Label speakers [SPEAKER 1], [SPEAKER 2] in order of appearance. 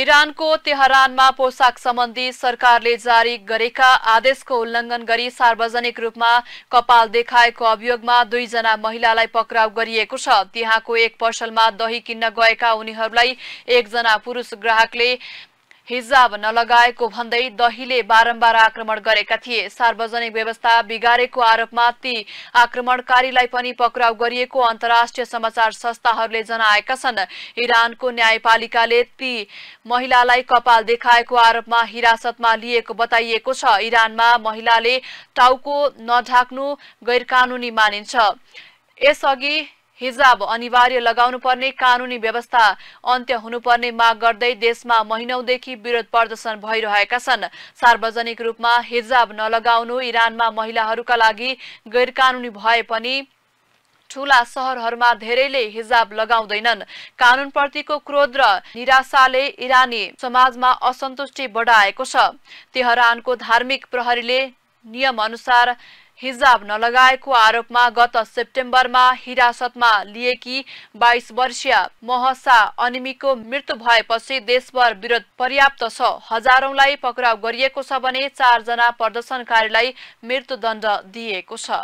[SPEAKER 1] इरानको तेहरानमा पोसाक सम्बन्धी सरकारले जारी गरेका आदेशको उल्लङ्घन गरी सार्वजनिक रूपमा कपाल देखाएको अभियोगमा दुईजना महिलालाई पक्राउ गरिएको छ त्यहाँको एक पसलमा दही किन्न गएका उनीहरूलाई एकजना पुरूष ग्राहकले हिजाब नलगाएको भन्दै दहीले बारम्बार आक्रमण गरेका थिए सार्वजनिक व्यवस्था बिगारेको आरोपमा ती आक्रमणकारीलाई पनि पक्राउ गरिएको अन्तर्राष्ट्रिय समाचार संस्थाहरूले जनाएका छन् इरानको न्यायपालिकाले ती महिलालाई कपाल देखाएको आरोपमा हिरासतमा लिएको बताइएको छ इरानमा महिलाले टाउको नढाक्नु गैर मानिन्छ यसअघि हिजाब अनिवार्य लगाउनुपर्ने कानूनी व्यवस्था अन्त्य हुनुपर्ने माग गर्दै देशमा महिनौदेखि विरोध प्रदर्शन भइरहेका छन् सार्वजनिक रूपमा हिजाब नलगाउनु इरानमा महिलाहरूका लागि गैरकानूनी भए पनि ठूला सहरहरूमा धेरैले हिजाब लगाउँदैनन् कानूनप्रतिको क्रोध र निराशाले इरानी समाजमा असन्तुष्टि बढाएको छ तेहरानको धार्मिक प्रहरीले नियम अनुसार हिजाब नलगाएको आरोपमा गत सेप्टेम्बरमा हिरासतमा लिएकी बाइस वर्षीय महसा अनिमीको मृत्यु भएपछि देशभर विरोध पर्याप्त छ हजारौंलाई पक्राउ गरिएको छ भने चारजना प्रदर्शनकारीलाई मृत्युदण्ड दिएको छ